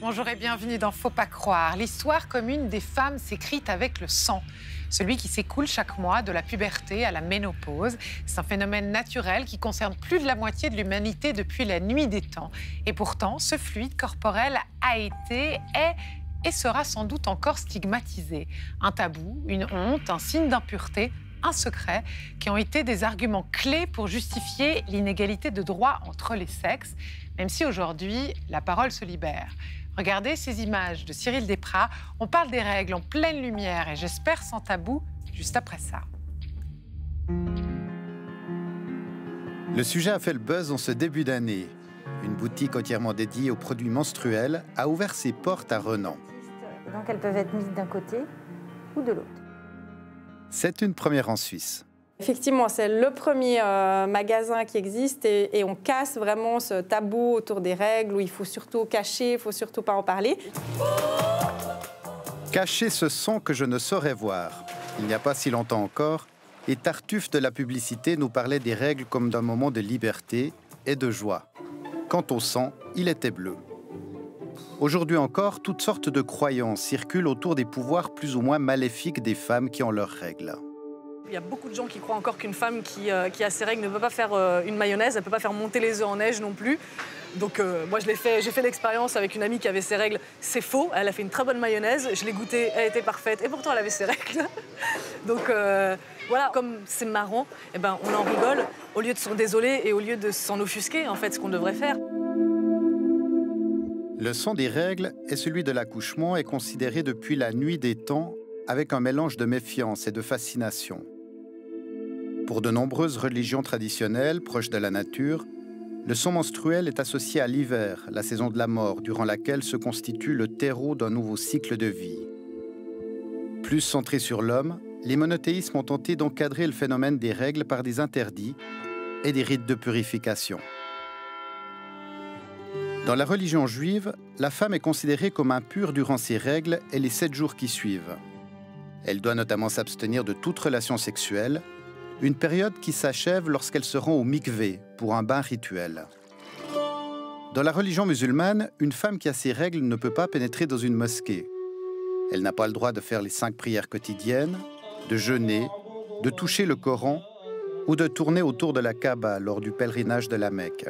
Bonjour et bienvenue dans Faut pas croire. L'histoire commune des femmes s'écrit avec le sang. Celui qui s'écoule chaque mois de la puberté à la ménopause. C'est un phénomène naturel qui concerne plus de la moitié de l'humanité depuis la nuit des temps. Et pourtant, ce fluide corporel a été, est et sera sans doute encore stigmatisé. Un tabou, une honte, un signe d'impureté, un secret, qui ont été des arguments clés pour justifier l'inégalité de droit entre les sexes, même si aujourd'hui la parole se libère. Regardez ces images de Cyril Desprats, on parle des règles en pleine lumière et j'espère sans tabou juste après ça. Le sujet a fait le buzz en ce début d'année. Une boutique entièrement dédiée aux produits menstruels a ouvert ses portes à Renan. Donc elles peuvent être mises d'un côté ou de l'autre. C'est une première en Suisse. Effectivement, c'est le premier euh, magasin qui existe et, on casse vraiment ce tabou autour des règles où il faut surtout cacher, il faut surtout pas en parler. Cacher ce son que je ne saurais voir. Il n'y a pas si longtemps encore, et Tartuffe de la publicité nous parlait des règles comme d'un moment de liberté et de joie. Quant au sang, il était bleu. Aujourd'hui encore, toutes sortes de croyances circulent autour des pouvoirs plus ou moins maléfiques des femmes qui ont leurs règles. Il y a beaucoup de gens qui croient encore qu'une femme qui, euh, a ses règles ne peut pas faire euh, une mayonnaise, elle ne peut pas faire monter les œufs en neige non plus. Donc euh, moi, moi, j'ai fait, fait l'expérience avec une amie qui avait ses règles. C'est faux, elle a fait une très bonne mayonnaise, je l'ai goûtée, elle était parfaite, et pourtant elle avait ses règles. Donc voilà, comme c'est marrant, eh ben, on en rigole, au lieu de s'en désoler et au lieu de s'en offusquer, en fait, ce qu'on devrait faire. Le son des règles et celui de l'accouchement est considéré depuis la nuit des temps avec un mélange de méfiance et de fascination. Pour de nombreuses religions traditionnelles proches de la nature, le son menstruel est associé à l'hiver, la saison de la mort, durant laquelle se constitue le terreau d'un nouveau cycle de vie. Plus centré sur l'homme, les monothéismes ont tenté d'encadrer le phénomène des règles par des interdits et des rites de purification. Dans la religion juive, la femme est considérée comme impure durant ses règles et les sept jours qui suivent. Elle doit notamment s'abstenir de toute relation sexuelle, une période qui s'achève lorsqu'elle se rend au mikvé pour un bain rituel. Dans la religion musulmane, une femme qui a ses règles ne peut pas pénétrer dans une mosquée. Elle n'a pas le droit de faire les cinq prières quotidiennes, de jeûner, de toucher le Coran ou de tourner autour de la Kaaba lors du pèlerinage de la Mecque.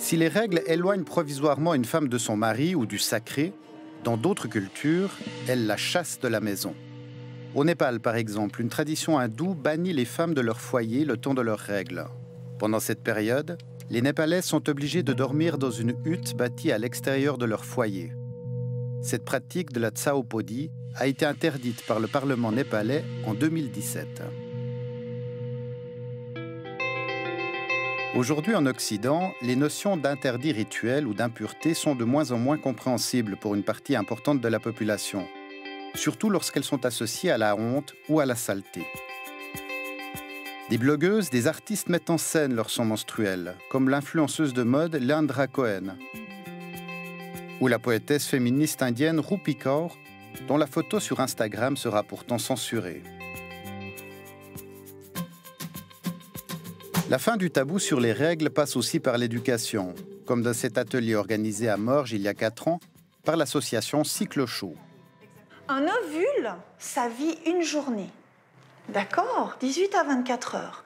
Si les règles éloignent provisoirement une femme de son mari ou du sacré, dans d'autres cultures, elles la chassent de la maison. Au Népal, par exemple, une tradition hindoue bannit les femmes de leur foyer le temps de leurs règles. Pendant cette période, les Népalais sont obligés de dormir dans une hutte bâtie à l'extérieur de leur foyer. Cette pratique de la tsaopodhi a été interdite par le Parlement népalais en 2017. Aujourd'hui en Occident, les notions d'interdit rituel ou d'impureté sont de moins en moins compréhensibles pour une partie importante de la population, surtout lorsqu'elles sont associées à la honte ou à la saleté. Des blogueuses, des artistes mettent en scène leur son menstruel, comme l'influenceuse de mode Leandra Cohen, ou la poétesse féministe indienne Rupi Kaur, dont la photo sur Instagram sera pourtant censurée. La fin du tabou sur les règles passe aussi par l'éducation, comme dans cet atelier organisé à Morges il y a 4 ans par l'association Cycle Chaud. Un ovule, ça vit une journée. D'accord 18 à 24 heures.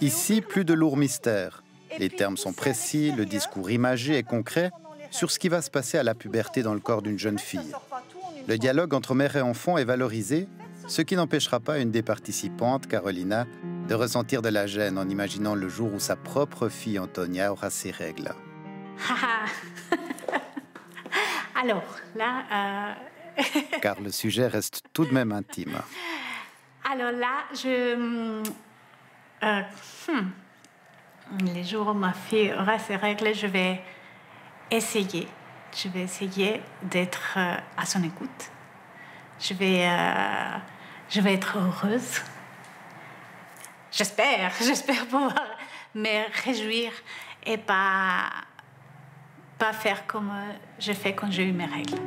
Ici, plus de lourds mystères. Les termes sont précis, le discours imagé et concret sur ce qui va se passer à la puberté dans le corps d'une jeune fille. Le dialogue entre mère et enfant est valorisé, ce qui n'empêchera pas une des participantes, Carolina, de ressentir de la gêne en imaginant le jour où sa propre fille Antonia aura ses règles. Alors, là... Euh, Car le sujet reste tout de même intime. Alors là, je... Euh, hmm, les jours où ma fille aura ses règles, je vais essayer. Je vais essayer d'être euh, à son écoute. Je vais, je vais être heureuse j'espère, j'espère pouvoir me réjouir et pas, pas faire comme euh, je fais quand j'ai eu mes règles.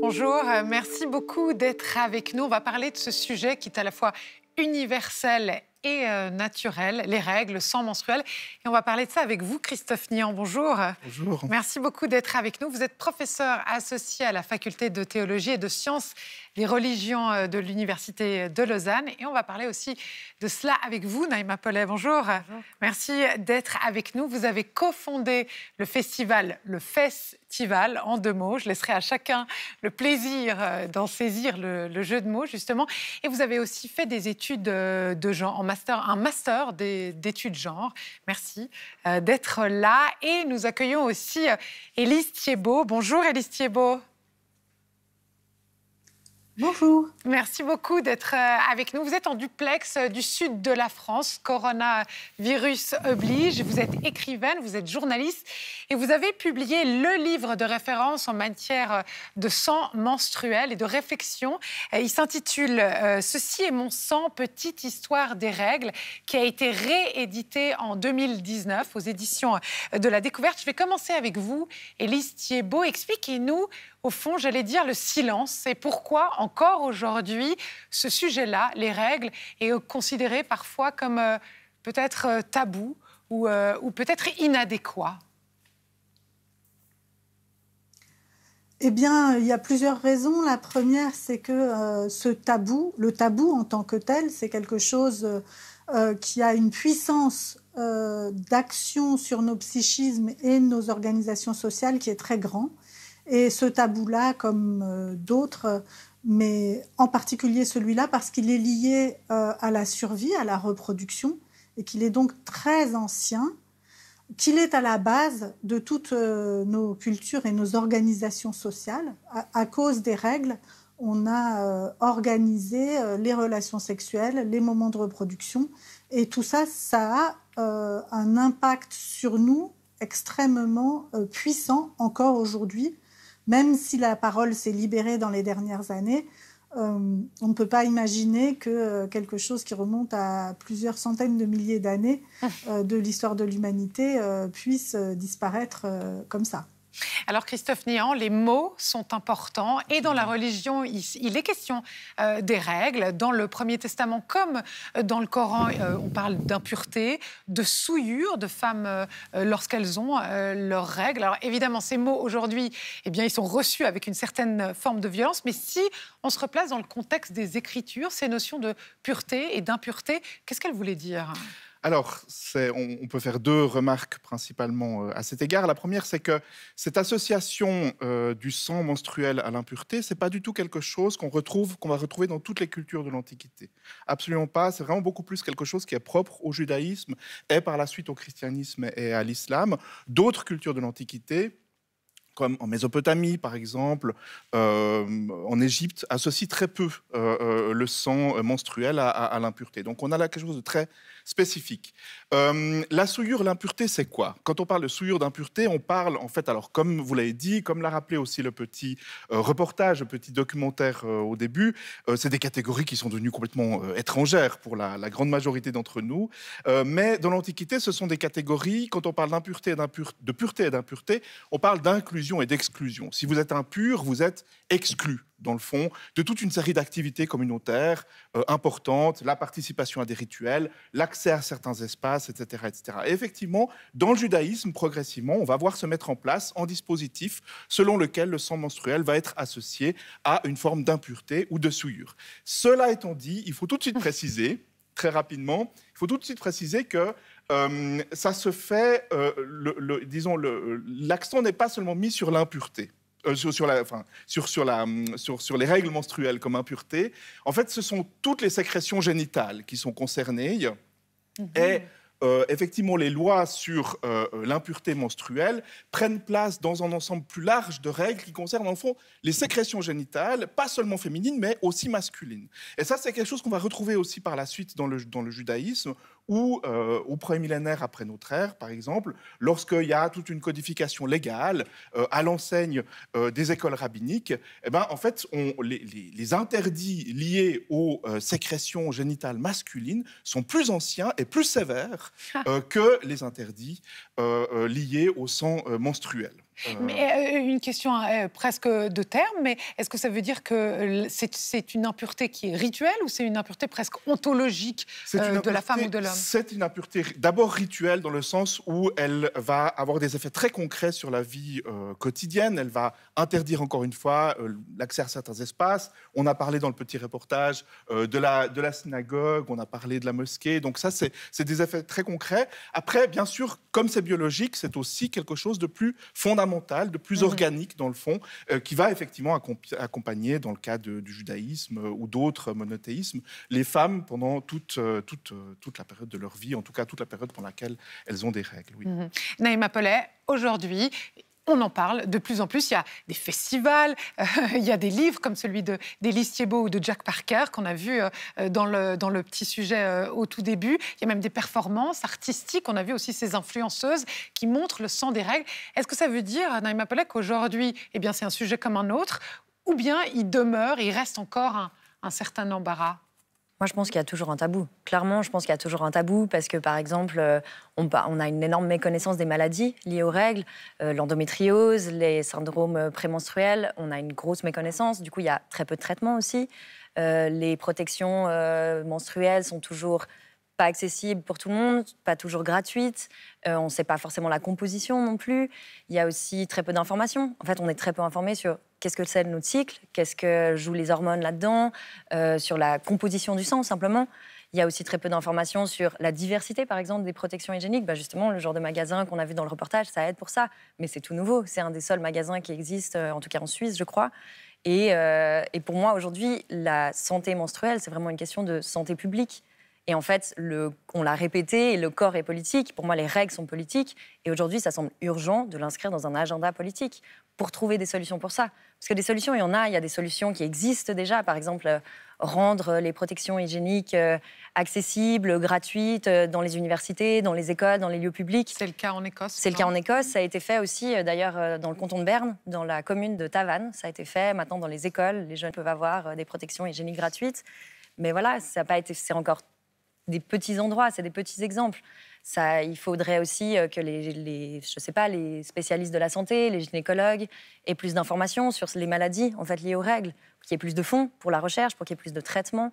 Bonjour, euh, merci beaucoup d'être avec nous. On va parler de ce sujet qui est à la fois universel et euh, naturel, les règles sans menstruelles. Et on va parler de ça avec vous, Christophe Nian. Bonjour. Bonjour. Merci beaucoup d'être avec nous. Vous êtes professeur associé à la faculté de théologie et de sciences des religions euh, de l'Université de Lausanne. Et on va parler aussi de cela avec vous, Naïma Pollet, Bonjour. Merci d'être avec nous. Vous avez cofondé le festival Le Fest en deux mots. Je laisserai à chacun le plaisir euh, d'en saisir le, jeu de mots, justement. Et vous avez aussi fait des études euh, de genre, en master, un master d'études genre. Merci euh, d'être là. Et nous accueillons aussi Élise Thiebaud. Bonjour Élise Thiebaud. Bonjour. Merci beaucoup d'être euh, avec nous. Vous êtes en duplex euh, du sud de la France, coronavirus oblige. Vous êtes écrivaine, vous êtes journaliste et vous avez publié le livre de référence en matière euh, de sang menstruel et de réflexion. Il s'intitule Ceci est mon sang, petite histoire des règles, qui a été réédité en 2019 aux éditions de la découverte. Je vais commencer avec vous, Elise Thiebaud. Expliquez-nous au fond, j'allais dire, le silence. Et pourquoi encore aujourd'hui, ce sujet-là, les règles, est considéré parfois comme euh, peut-être euh, tabou ou, euh, ou peut-être inadéquat Eh bien, il y a plusieurs raisons. La première, c'est que ce tabou, le tabou en tant que tel, c'est quelque chose qui a une puissance d'action sur nos psychismes et nos organisations sociales qui est très grand. Et ce tabou-là, comme euh, d'autres, mais en particulier celui-là parce qu'il est lié euh, à la survie, à la reproduction, et qu'il est donc très ancien, qu'il est à la base de toutes euh, nos cultures et nos organisations sociales. À, cause des règles, on a organisé les relations sexuelles, les moments de reproduction, et tout ça, ça a un impact sur nous extrêmement puissant encore aujourd'hui même si la parole s'est libérée dans les dernières années, euh, on ne peut pas imaginer que euh, quelque chose qui remonte à plusieurs centaines de milliers d'années ah. euh, de l'histoire de l'humanité puisse disparaître comme ça. Alors Christophe Néant, les mots sont importants et dans la religion, il, est question euh, des règles. Dans le Premier Testament comme euh, dans le Coran, euh, on parle d'impureté, de souillure de femmes lorsqu'elles ont leurs règles. Alors évidemment, ces mots aujourd'hui, eh ils sont reçus avec une certaine forme de violence, mais si on se replace dans le contexte des Écritures, ces notions de pureté et d'impureté, qu'est-ce qu'elles voulaient dire alors, on, peut faire deux remarques principalement euh, à cet égard. La première, c'est que cette association euh, du sang menstruel à l'impureté, c'est pas du tout quelque chose qu'on retrouve, qu'on va retrouver dans toutes les cultures de l'Antiquité. Absolument pas. C'est vraiment beaucoup plus quelque chose qui est propre au judaïsme et par la suite au christianisme et à l'islam. D'autres cultures de l'Antiquité, comme en Mésopotamie par exemple, euh, en Égypte, associent très peu euh, euh, le sang menstruel à, l'impureté. Donc on a là quelque chose de très spécifique. la souillure, l'impureté, c'est quoi Quand on parle de souillure, d'impureté, on parle en fait, alors comme vous l'avez dit, comme l'a rappelé aussi le petit reportage, le petit documentaire au début, c'est des catégories qui sont devenues complètement étrangères pour la, grande majorité d'entre nous. mais dans l'Antiquité, ce sont des catégories, quand on parle d'impureté, de pureté et d'impureté, on parle d'inclusion et d'exclusion. Si vous êtes impur, vous êtes exclu, dans le fond, de toute une série d'activités communautaires euh, importantes, la participation à des rituels, l'accès à certains espaces, etc., etc. effectivement, dans le judaïsme, progressivement, on va voir se mettre en place un dispositif selon lequel le sang menstruel va être associé à une forme d'impureté ou de souillure. Cela étant dit, il faut tout de suite préciser, très rapidement, il faut tout de suite préciser que euh, ça se fait, euh, disons, l'accent n'est pas seulement mis sur l'impureté. Euh, sur, la, sur, les règles menstruelles comme impureté. En fait, ce sont toutes les sécrétions génitales qui sont concernées. Mhm. Et effectivement, les lois sur l'impureté menstruelle prennent place dans un ensemble plus large de règles qui concernent, en fond, les sécrétions génitales, pas seulement féminines, mais aussi masculines. Et ça, c'est quelque chose qu'on va retrouver aussi par la suite dans le judaïsme, ou au euh, premier millénaire après notre ère, par exemple, lorsqu'il y a toute une codification légale euh, à l'enseigne euh, des écoles rabbiniques, eh ben, en fait, on, les, les, interdits liés aux sécrétions génitales masculines sont plus anciens et plus sévères ah. que les interdits liés au sang menstruel. Mais, euh. Euh, euh, une question presque de terme, mais est-ce que ça veut dire que c'est une impureté qui est rituelle ou c'est une impureté presque ontologique de la femme ou de l'homme C'est une impureté d'abord rituelle dans le sens où elle va avoir des effets très concrets sur la vie quotidienne. Elle va interdire encore une fois l'accès à certains espaces. On a parlé dans le petit reportage de, la, de la synagogue, on a parlé de la mosquée. Donc ça, c'est des effets très concrets. Après, bien sûr, comme c'est biologique, c'est aussi quelque chose de plus fondamental mental de plus mhm. organique dans le fond, euh, qui va effectivement accompagner, dans le cas du judaïsme euh, ou d'autres monothéismes, les femmes pendant toute, euh, toute, toute, la période de leur vie, en tout cas toute la période pendant laquelle elles ont des règles. Oui. Mmh. Naïma aujourd'hui, on en parle de plus en plus. Il y a des festivals, euh, il y a des livres comme celui d'Élise Thiebaud ou de Jack Parker qu'on a vu euh, euh, dans, le, dans le petit sujet au tout début. Il y a même des performances artistiques. On a vu aussi ces influenceuses qui montrent le sang des règles. Est-ce que ça veut dire, Naïma Pelec, qu'aujourd'hui, eh bien, c'est un sujet comme un autre ou bien il demeure, il reste encore un certain embarras moi, je pense qu'il y a toujours un tabou. Clairement, je pense qu'il y a toujours un tabou parce que, par exemple, euh, on, a une énorme méconnaissance des maladies liées aux règles, euh, l'endométriose, les syndromes euh, prémenstruels, on a une grosse méconnaissance. Du coup, il y a très peu de traitements aussi. les protections menstruelles sont toujours pas accessible pour tout le monde, pas toujours gratuite. Euh, on ne sait pas forcément la composition non plus. Il y a aussi très peu d'informations. En fait, on est très peu informé sur qu'est-ce que c'est le notre cycle, qu'est-ce que jouent les hormones là-dedans, euh, sur la composition du sang simplement. Il y a aussi très peu d'informations sur la diversité, par exemple, des protections hygiéniques. Bah, justement, le genre de magasin qu'on a vu dans le reportage, ça aide pour ça. Mais c'est tout nouveau. C'est un des seuls magasins qui existent, euh, en tout cas en Suisse, je crois. Et, et pour moi, aujourd'hui, la santé menstruelle, c'est vraiment une question de santé publique. Et en fait, le, on l'a répété, le corps est politique. Pour moi, les règles sont politiques. Et aujourd'hui, ça semble urgent de l'inscrire dans un agenda politique pour trouver des solutions pour ça. Parce que des solutions, il y en a. Il y a des solutions qui existent déjà. Par exemple, euh, rendre les protections hygiéniques euh, accessibles, gratuites, euh, dans les universités, dans les écoles, dans les lieux publics. C'est le cas en Écosse. C'est le cas en Écosse. Ça a été fait aussi, d'ailleurs, dans le canton de Berne, dans la commune de Tavannes. Ça a été fait. Maintenant, dans les écoles, les jeunes peuvent avoir des protections hygiéniques gratuites. Mais voilà, ça n'a pas été, c'est encore des petits endroits, c'est des petits exemples. Ça, il faudrait aussi euh, que les, je sais pas, les spécialistes de la santé, les gynécologues aient plus d'informations sur les maladies en fait liées aux règles, qu'il y ait plus de fonds pour la recherche, pour qu'il y ait plus de traitements,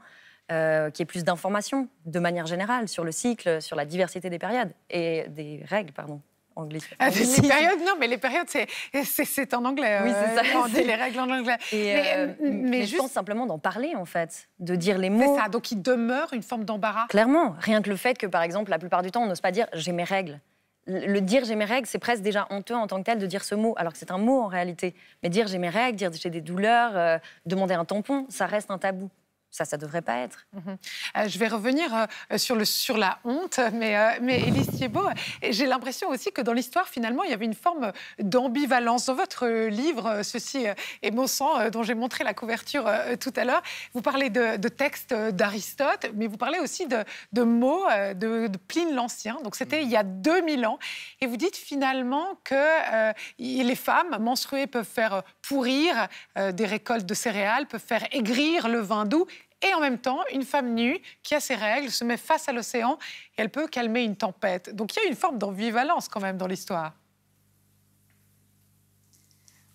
euh, qu'il y ait plus d'informations de manière générale sur le cycle, sur la diversité des périodes et des règles, pardon. Ah, anglais. les périodes, non, mais les périodes, c'est en anglais. Oui, c'est ça. Euh, on dit les règles en anglais. mais, euh, euh, juste... je pense simplement d'en parler, en fait, de dire les mots. C'est ça, donc il demeure une forme d'embarras. Clairement, rien que le fait que, par exemple, la plupart du temps, on n'ose pas dire j'ai mes règles. Le dire j'ai mes règles, c'est presque déjà honteux en tant que tel de dire ce mot, alors que c'est un mot en réalité. Mais dire j'ai mes règles, dire j'ai des douleurs, demander un tampon, ça reste un tabou. Ça, ça ne devrait pas être. Mhm. Euh, je vais revenir euh, sur, le, sur la honte, mais, euh, mais Élise Thiebaud, j'ai l'impression aussi que dans l'histoire, finalement, il y avait une forme d'ambivalence. Dans votre livre, euh, Ceci est mon sang, dont j'ai montré la couverture tout à l'heure, vous parlez de, textes d'Aristote, mais vous parlez aussi de, de mots de, Pline l'Ancien. Donc, c'était mhm. il y a 2000 ans. Et vous dites finalement que les femmes menstruées peuvent faire pourrir des récoltes de céréales, peuvent faire aigrir le vin doux et en même temps, une femme nue qui a ses règles se met face à l'océan et elle peut calmer une tempête. Donc il y a une forme d'ambivalence quand même dans l'histoire.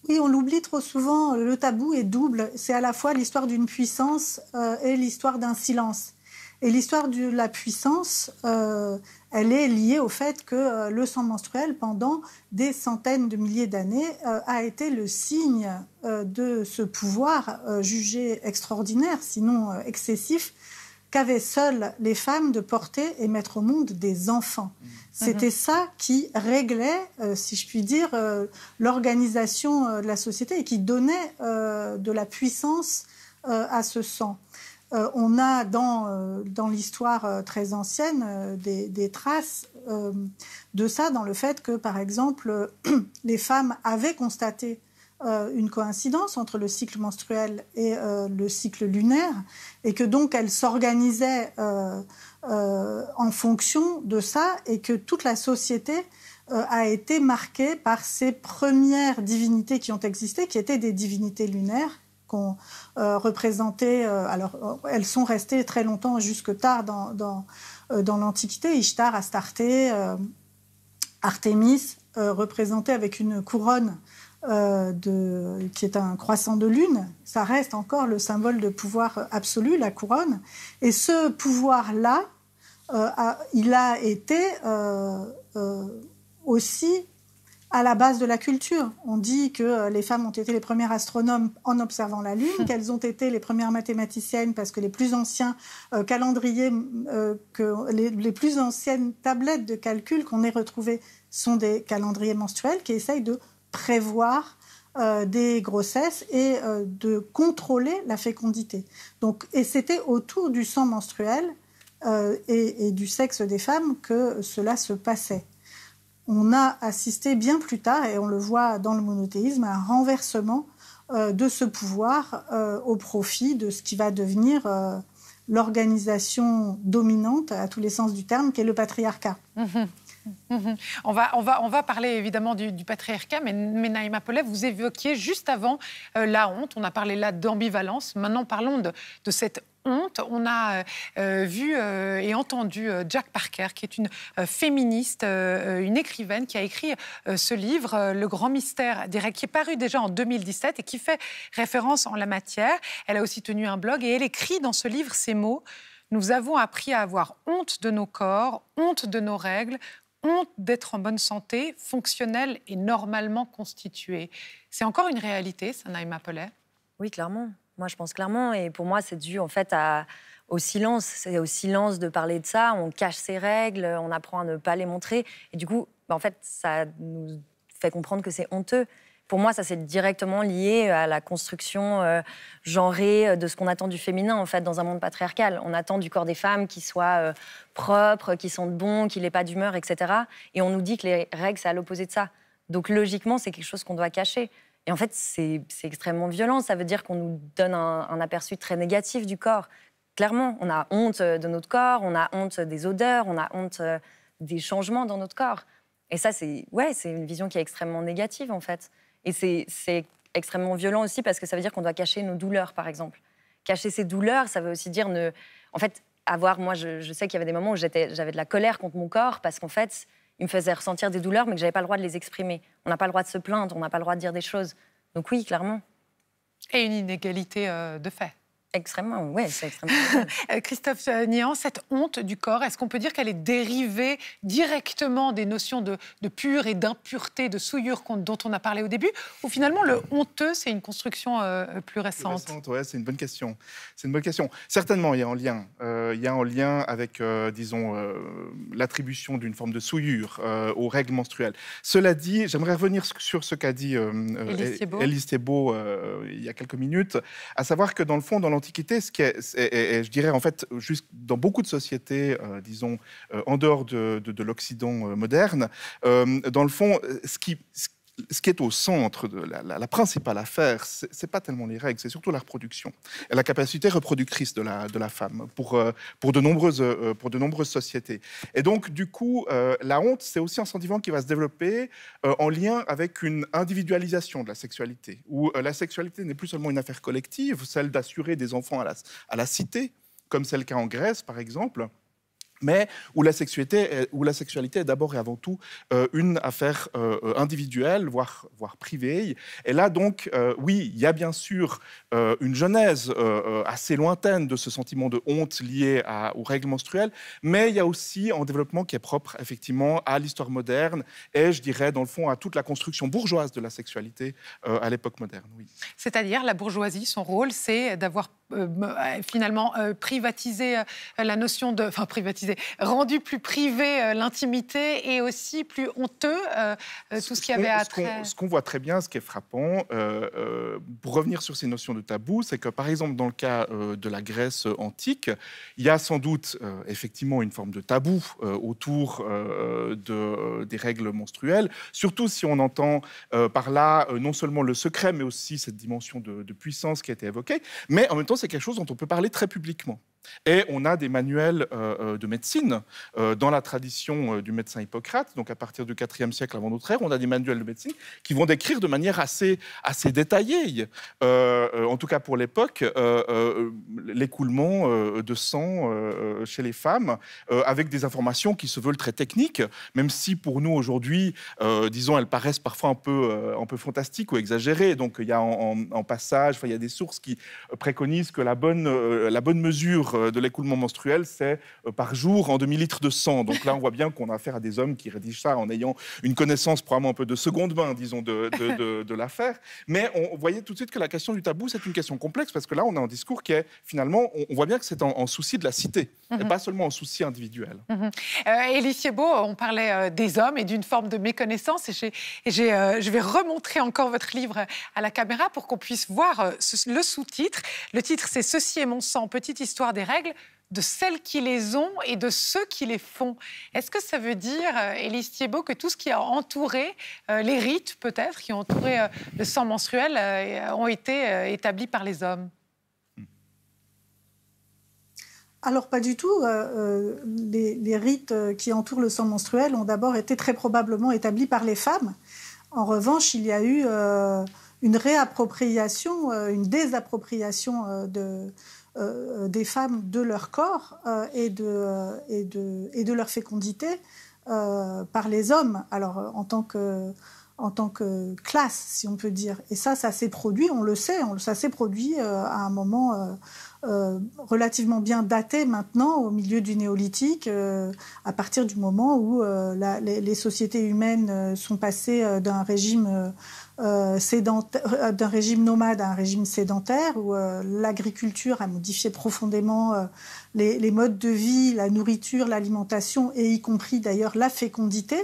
Oui, on l'oublie trop souvent, le tabou est double. C'est à la fois l'histoire d'une puissance euh, et l'histoire d'un silence. Et l'histoire de la puissance, euh, elle est liée au fait que euh, le sang menstruel, pendant des centaines de milliers d'années, euh, a été le signe de ce pouvoir jugé extraordinaire, sinon excessif, qu'avaient seules les femmes de porter et mettre au monde des enfants. Mmh. C'était mmh. ça qui réglait, si je puis dire, l'organisation de la société et qui donnait de la puissance à ce sang. Euh, on a dans, euh, l'histoire euh, très ancienne des, des, traces de ça dans le fait que, par exemple, les femmes avaient constaté une coïncidence entre le cycle menstruel et le cycle lunaire, et que donc elles s'organisaient en fonction de ça, et que toute la société a été marquée par ces premières divinités qui ont existé, qui étaient des divinités lunaires, qu'ont euh, euh, alors, euh, elles sont restées très longtemps, jusque tard dans, dans, dans l'Antiquité. Ishtar, Astarté, Artémis, représentées avec une couronne de, qui est un croissant de lune, ça reste encore le symbole de pouvoir absolu, la couronne. Et ce pouvoir-là, il a été aussi à la base de la culture. On dit que euh, les femmes ont été les premières astronomes en observant la Lune, qu'elles ont été les premières mathématiciennes parce que les plus anciens euh, calendriers, euh, les, plus anciennes tablettes de calcul qu'on ait retrouvées sont des calendriers menstruels qui essayent de prévoir des grossesses et de contrôler la fécondité. Donc, et c'était autour du sang menstruel et du sexe des femmes que cela se passait on a assisté bien plus tard, et on le voit dans le monothéisme, à un renversement euh, de ce pouvoir euh, au profit de ce qui va devenir euh, l'organisation dominante, à tous les sens du terme, qui est le patriarcat. Mmh. Mmh. On, va, on, va, on va parler évidemment du, patriarcat, mais, mais Naïma vous évoquiez juste avant la honte, on a parlé là d'ambivalence, maintenant parlons de, de cette on a euh, euh, vu euh, et entendu Jack Parker, qui est une féministe, une écrivaine, qui a écrit ce livre, Le grand mystère des règles, qui est paru déjà en 2017 et qui fait référence en la matière. Elle a aussi tenu un blog et elle écrit dans ce livre ces mots. Nous avons appris à avoir honte de nos corps, honte de nos règles, honte d'être en bonne santé, fonctionnelle et normalement constituée. C'est encore une réalité, ça, Naïma m'appelait Oui, clairement. Moi, je pense clairement. Et pour moi, c'est dû en fait au silence. C'est au silence de parler de ça. On cache ses règles, on apprend à ne pas les montrer. Et du coup, bah, en fait, ça nous fait comprendre que c'est honteux. Pour moi, ça c'est directement lié à la construction euh, genrée euh, de ce qu'on attend du féminin en fait dans un monde patriarcal. On attend du corps des femmes qui soit propre, euh, propres, qui bon, qu'il n'ait pas d'humeur, etc. Et on nous dit que les règles c'est à l'opposé de ça. Donc logiquement, c'est quelque chose qu'on doit cacher. Et en fait, c'est extrêmement violent. Ça veut dire qu'on nous donne un, aperçu très négatif du corps. Clairement, on a honte euh, de notre corps, on a honte des odeurs, on a honte euh, des changements dans notre corps. Et ça, c'est ouais, une vision qui est extrêmement négative, en fait. Et c'est extrêmement violent aussi parce que ça veut dire qu'on doit cacher nos douleurs, par exemple. Cacher ses douleurs, ça veut aussi dire En fait, avoir. Moi, je sais qu'il y avait des moments où j'avais de la colère contre mon corps parce qu'en fait, il me faisait ressentir des douleurs, mais que j'avais pas le droit de les exprimer. On n'a pas le droit de se plaindre, on n'a pas le droit de dire des choses. Donc oui, clairement. Et une inégalité euh, de fait extrêmement. Ouais, c'est extrêmement. Euh, Christophe euh, Nian, cette honte du corps, est-ce qu'on peut dire qu'elle est dérivée directement des notions de, de pure et d'impureté, de souillure dont on a parlé au début Ou finalement, le honteux, c'est une construction euh, plus récente, C'est une bonne question. C'est une bonne question. Certainement, il y a un lien. il y a un lien avec, disons, l'attribution d'une forme de souillure aux règles menstruelles. Cela dit, j'aimerais revenir sur ce qu'a dit Élise Thébault, il y a quelques minutes, à savoir que dans le fond, dans l'Antiquité, ce qui est, je dirais en fait, dans beaucoup de sociétés, euh, disons, euh, en dehors de, de, l'Occident euh, moderne, dans le fond, ce qui, ce qui est au centre de la, principale affaire, ce n'est pas tellement les règles, c'est surtout la reproduction, et la capacité reproductrice de la, femme pour, euh, pour, de nombreuses, euh, pour de nombreuses sociétés. Et donc, du coup, euh, la honte, c'est aussi un sentiment qui va se développer en lien avec une individualisation de la sexualité, où la sexualité n'est plus seulement une affaire collective, celle d'assurer des enfants à la, à la cité, comme c'est le cas en Grèce, par exemple mais où la sexualité est, la sexualité d'abord et avant tout euh, une affaire euh, euh, individuelle, voire, voire privée. Et là, donc, oui, il y a bien sûr une genèse assez lointaine de ce sentiment de honte lié à, aux règles menstruelles, mais il y a aussi un développement qui est propre, effectivement, à l'histoire moderne et, je dirais, dans le fond, à toute la construction bourgeoise de la sexualité à l'époque moderne. Oui. C'est-à-dire, la bourgeoisie, son rôle, c'est d'avoir finalement privatisé la notion de... Enfin, privatisé rendu plus privé euh, l'intimité et aussi plus honteux euh, euh, tout ce, qui avait à traiter. Ce qu'on voit très bien, ce qui est frappant, pour revenir sur ces notions de tabou, c'est que par exemple dans le cas de la Grèce antique, il y a sans doute effectivement une forme de tabou autour des règles menstruelles, surtout si on entend par là non seulement le secret, mais aussi cette dimension de puissance qui a été évoquée, mais en même temps c'est quelque chose dont on peut parler très publiquement. Et on a des manuels euh, euh, de médecine euh, dans la tradition du médecin Hippocrate, donc à partir du IVe siècle avant notre ère, on a des manuels de médecine qui vont décrire de manière assez, assez détaillée, en tout cas pour l'époque, l'écoulement de sang chez les femmes, avec des informations qui se veulent très techniques, même si pour nous aujourd'hui, disons, elles paraissent parfois un peu, un peu fantastiques ou exagérées. Donc il y a en, passage, il y a des sources qui préconisent que la bonne, la bonne mesure euh, de l'écoulement menstruel, c'est euh, par jour en demi-litre de sang. Donc là, on voit bien qu'on a affaire à des hommes qui rédigent ça en ayant une connaissance probablement un peu de seconde main, disons, de, de, l'affaire. Mais on voyait tout de suite que la question du tabou, c'est une question complexe, parce que là, on a un discours qui est finalement, on, voit bien que c'est en, souci de la cité, et mhm. pas seulement en souci individuel. Mm euh, beau on parlait des hommes et d'une forme de méconnaissance, et, je vais remontrer encore votre livre à la caméra pour qu'on puisse voir le sous-titre. Le titre, c'est Ceci est mon sang, petite histoire des règles de celles qui les ont et de ceux qui les font. Est-ce que ça veut dire, euh, Élise Thiebaud, que tout ce qui a entouré euh, les rites, peut-être, qui ont entouré euh, le sang menstruel, ont été établis par les hommes alors pas du tout. Les, les, rites qui entourent le sang menstruel ont d'abord été très probablement établis par les femmes. En revanche, il y a eu une réappropriation, une désappropriation de, euh, des femmes de leur corps euh, et, de, et, de, et de leur fécondité euh, par les hommes, alors en tant que en tant que classe, si on peut dire. Et ça, ça s'est produit, on le sait, ça s'est produit à un moment relativement bien daté maintenant, au milieu du néolithique, à partir du moment où les, sociétés humaines sont passées d'un régime euh, euh, d'un régime nomade à un régime sédentaire, où euh, l'agriculture a modifié profondément les, modes de vie, la nourriture, l'alimentation, et y compris d'ailleurs la fécondité,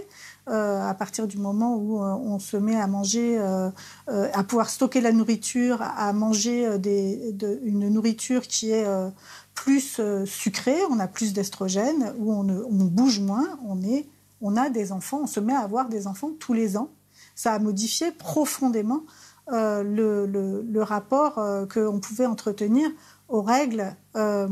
à partir du moment où on se met à manger, à pouvoir stocker la nourriture, à manger une nourriture qui est plus sucrée, on a plus d'estrogène, où on, bouge moins, on a des enfants, on se met à avoir des enfants tous les ans ça a modifié profondément euh, le, rapport euh, que qu'on pouvait entretenir aux règles. Euh,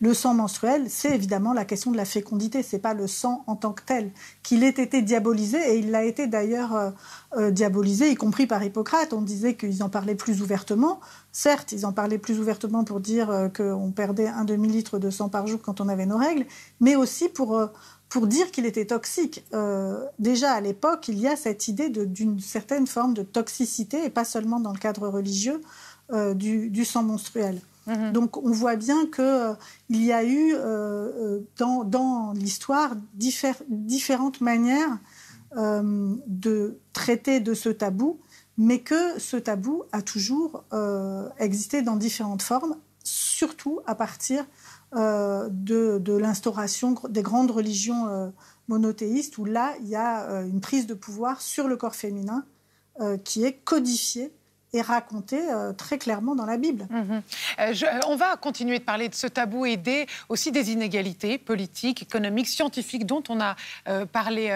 le sang menstruel, c'est évidemment la question de la fécondité, c'est pas le sang en tant que tel. Qu'il ait été diabolisé, et il l'a été d'ailleurs diabolisé, y compris par Hippocrate. On disait qu'ils en parlaient plus ouvertement. Certes, ils en parlaient plus ouvertement pour dire qu'on perdait un demi-litre de sang par jour quand on avait nos règles, mais aussi pour pour dire qu'il était toxique. Euh, déjà à l'époque, il y a cette idée d'une certaine forme de toxicité, et pas seulement dans le cadre religieux, euh, du, sang menstruel. Mhm. Donc on voit bien qu'il euh, y a eu dans, dans l'histoire différentes manières de traiter de ce tabou, mais que ce tabou a toujours existé dans différentes formes, surtout à partir euh, de, l'instauration des grandes religions euh, monothéistes, où là, il y a euh, une prise de pouvoir sur le corps féminin qui est codifiée est raconté euh, très clairement dans la Bible. Mhm. Euh, euh, on va continuer de parler de ce tabou et des, aussi des inégalités politiques, économiques, scientifiques dont on a parlé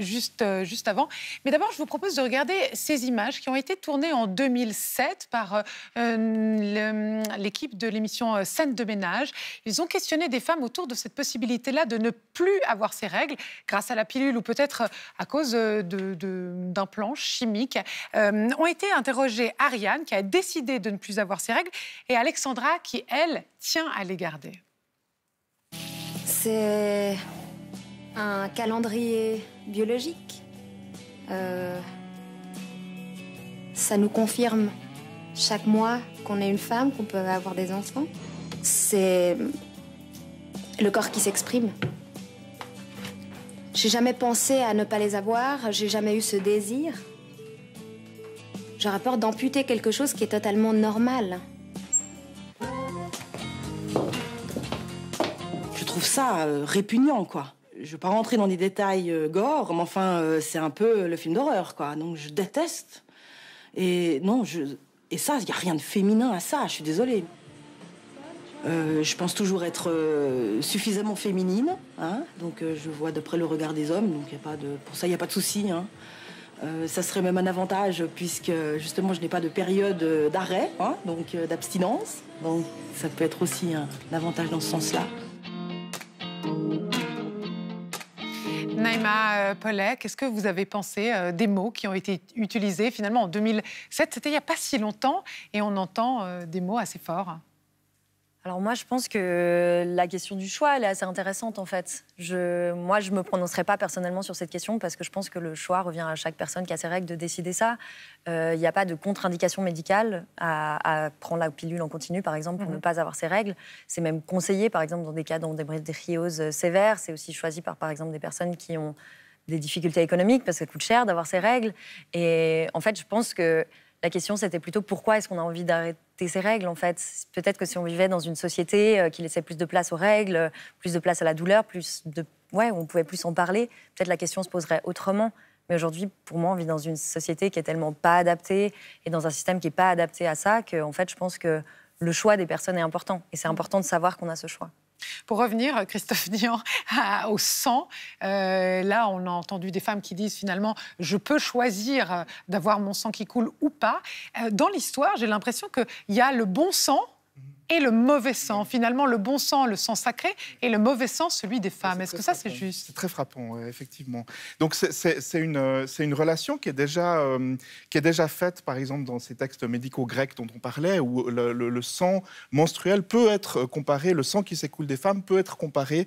juste, juste avant. Mais d'abord, je vous propose de regarder ces images qui ont été tournées en 2007 par l'équipe de l'émission Scène de ménage. Ils ont questionné des femmes autour de cette possibilité-là de ne plus avoir ces règles grâce à la pilule ou peut-être à cause d'un de, plan chimique. ont été interrogées j'ai Ariane, qui a décidé de ne plus avoir ses règles, et Alexandra, qui, elle, tient à les garder. C'est euh, un calendrier biologique. Euh, ça nous confirme chaque mois qu'on est une femme, qu'on peut avoir des enfants. C'est le corps qui s'exprime. J'ai jamais pensé à ne pas les avoir, j'ai jamais eu ce désir. J'ai un peur d'amputer quelque chose qui est totalement normal. Je trouve ça euh, répugnant, quoi. Je vais pas rentrer dans des détails euh, gore, mais enfin, euh, c'est un peu le film d'horreur, quoi. Donc je déteste. Et non, je... Et ça, il n'y a rien de féminin à ça, je suis désolée. je pense toujours être suffisamment féminine, hein donc je vois d'après le regard des hommes, donc y pas de... pour ça il n'y a pas de souci. Hein euh, ça serait même un avantage puisque justement je n'ai pas de période euh, d'arrêt, hein, donc euh, d'abstinence. Donc ça peut être aussi un, avantage dans ce sens-là. Naïma Paulet, qu'est-ce que vous avez pensé des mots qui ont été utilisés finalement en 2007 C'était il n'y a pas si longtemps et on entend des mots assez forts alors moi, je pense que la question du choix, elle est assez intéressante en fait. Je, moi, je ne me prononcerai pas personnellement sur cette question parce que je pense que le choix revient à chaque personne qui a ses règles de décider ça. Euh, il n'y a pas de contre-indication médicale à, prendre la pilule en continu, par exemple, pour mhm. ne pas avoir ses règles. C'est même conseillé, par exemple, dans des cas des d'endométriose sévères C'est aussi choisi par, par exemple, des personnes qui ont des difficultés économiques parce que ça coûte cher d'avoir ses règles. Et en fait, je pense que la question, c'était plutôt pourquoi est-ce qu'on a envie d'arrêter ces règles, en fait Peut-être que si on vivait dans une société euh, qui laissait plus de place aux règles, plus de place à la douleur, plus de... Ouais, on pouvait plus en parler, peut-être la question se poserait autrement. Mais aujourd'hui, pour moi, on vit dans une société qui est tellement pas adaptée et dans un système qui n'est pas adapté à ça que, fait, je pense que le choix des personnes est important. Et c'est mm. important de savoir qu'on a ce choix. Pour revenir, euh, Christophe Dian, au sang, euh, là, on a entendu des femmes qui disent finalement, je peux choisir euh, d'avoir mon sang qui coule ou pas. dans l'histoire, j'ai l'impression qu'il y a le bon sang et le mauvais sang. Finalement, le bon sang, le sang sacré, et le mauvais sang, celui des femmes. Est-ce que ça, c'est juste C'est très frappant, effectivement. Donc, c'est une, euh, une relation qui est, déjà, euh, qui est déjà faite, par exemple, dans ces textes médicaux grecs dont on parlait, où le, sang menstruel peut être euh, comparé, le sang qui s'écoule des femmes peut être comparé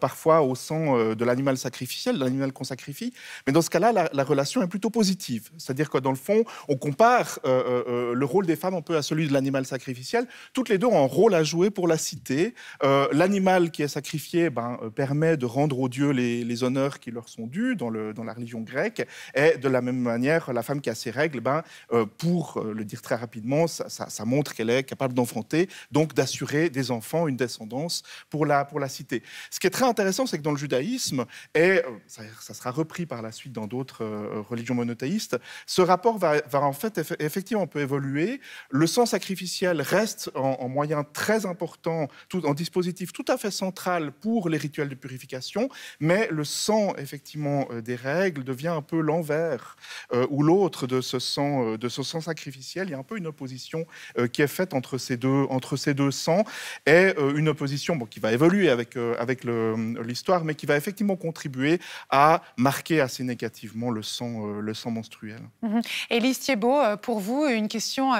parfois au sang de l'animal sacrificiel, de l'animal qu'on sacrifie. Mais dans ce cas-là, la, la, relation est plutôt positive. C'est-à-dire que, dans le fond, on compare le rôle des femmes un peu à celui de l'animal sacrificiel. Toutes les deux ont un rôle à jouer pour la cité. Euh, l'animal qui est sacrifié ben, euh, permet de rendre aux dieux les, honneurs qui leur sont dus dans, le, dans la religion grecque. Et de la même manière, la femme qui a ses règles, ben, euh, pour le dire très rapidement, ça, montre qu'elle est capable d'enfanter, donc d'assurer des enfants, une descendance pour la, pour la cité. Ce qui est très intéressant, c'est que dans le judaïsme, et ça, sera repris par la suite dans d'autres religions monothéistes, ce rapport va, en fait effectivement peut évoluer. Le sang sacrificiel reste en, en très important, tout, un dispositif tout à fait central pour les rituels de purification, mais le sang, effectivement, euh, des règles devient un peu l'envers euh, ou l'autre de ce sang, euh, de ce sacrificiel. Il y a un peu une opposition qui est faite entre ces deux, entre ces deux sangs et une opposition bon, qui va évoluer avec, avec l'histoire, mais qui va effectivement contribuer à marquer assez négativement le sang, le sang menstruel. Mhm. Élise mmh. pour vous, une question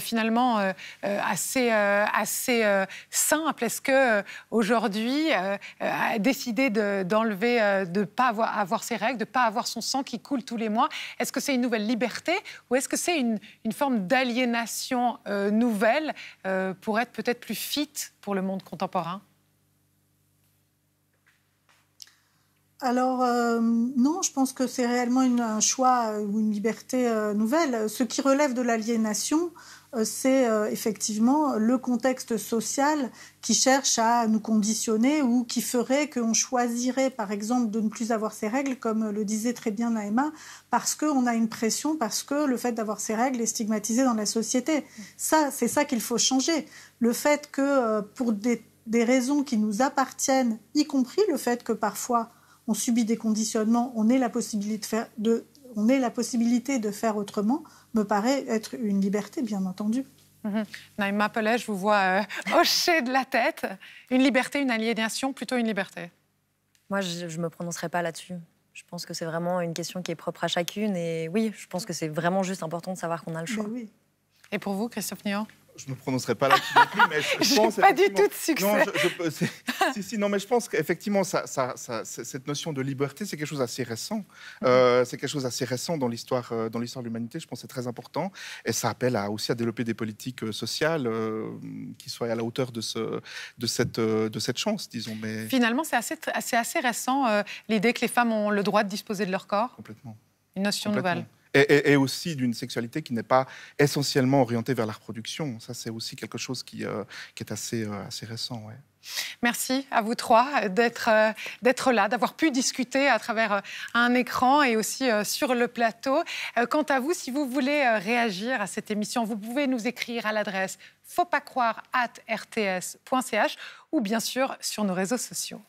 finalement assez, assez euh, simple. Est-ce que euh, aujourd'hui, euh, décider d'enlever, de ne pas avoir, ses règles, de ne pas avoir son sang qui coule tous les mois, est-ce que c'est une nouvelle liberté ou est-ce que c'est une, forme d'aliénation nouvelle pour être peut-être plus fit pour le monde contemporain Alors non, je pense que c'est réellement un choix ou une liberté nouvelle. Ce qui relève de l'aliénation, euh, c'est euh, effectivement le contexte social qui cherche à nous conditionner ou qui ferait qu'on choisirait, par exemple, de ne plus avoir ces règles, comme le disait très bien Naïma, parce qu'on a une pression, parce que le fait d'avoir ces règles est stigmatisé dans la société. Ça, c'est ça qu'il faut changer. Le fait que euh, pour des, raisons qui nous appartiennent, y compris le fait que parfois on subit des conditionnements, on on ait la possibilité de faire autrement, me paraît être une liberté, bien entendu. Mhm. Naïma je vous vois euh, hocher de la tête. Une liberté, une aliénation, plutôt une liberté Moi, je ne me prononcerai pas là-dessus. Je pense que c'est vraiment une question qui est propre à chacune. Et oui, je pense que c'est vraiment juste important de savoir qu'on a le ben choix. Et pour vous, Christophe Nian je me prononcerai pas là dessus mais je, je pense pas du tout de succès. Non, si, si, non mais je pense qu'effectivement, cette notion de liberté, c'est quelque chose assez récent. Euh, c'est quelque chose assez récent dans l'histoire, euh, dans l'histoire de l'humanité. Je pense que c'est très important, et ça appelle à, aussi à développer des politiques euh, sociales qui soient à la hauteur de, ce, de, cette, de cette chance, disons. Mais finalement, c'est assez, assez, récent l'idée que les femmes ont le droit de disposer de leur corps. Complètement. Une notion nouvelle et, aussi d'une sexualité qui n'est pas essentiellement orientée vers la reproduction. Ça, c'est aussi quelque chose qui, euh, est assez, euh, assez récent. Ouais. Merci à vous trois euh, d'être là, d'avoir pu discuter à travers un écran et aussi sur le plateau. quant à vous, si vous voulez réagir à cette émission, vous pouvez nous écrire à l'adresse faut ou bien sûr sur nos réseaux sociaux.